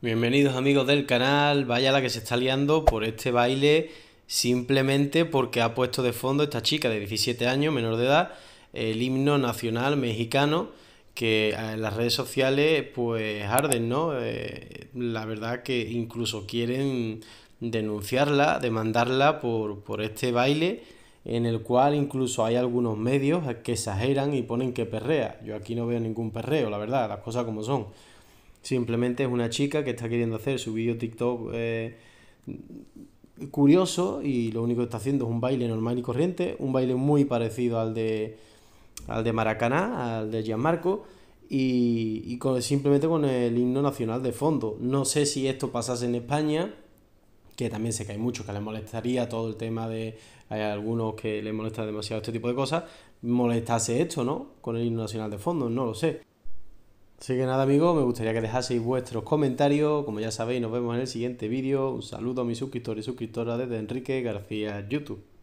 Bienvenidos amigos del canal, vaya la que se está liando por este baile simplemente porque ha puesto de fondo esta chica de 17 años, menor de edad, el himno nacional mexicano que eh, en las redes sociales pues arden, ¿no? Eh, la verdad que incluso quieren denunciarla, demandarla por, por este baile en el cual incluso hay algunos medios que exageran y ponen que perrea. Yo aquí no veo ningún perreo, la verdad, las cosas como son. Simplemente es una chica que está queriendo hacer su vídeo TikTok eh, curioso y lo único que está haciendo es un baile normal y corriente, un baile muy parecido al de, al de Maracaná, al de Gianmarco. Y, y simplemente con el himno nacional de fondo. No sé si esto pasase en España, que también sé que hay muchos que les molestaría todo el tema de, hay algunos que les molesta demasiado este tipo de cosas, molestase esto, ¿no? Con el himno nacional de fondo, no lo sé. Así que nada amigos, me gustaría que dejaseis vuestros comentarios, como ya sabéis nos vemos en el siguiente vídeo, un saludo a mis suscriptores y suscriptoras desde Enrique García YouTube.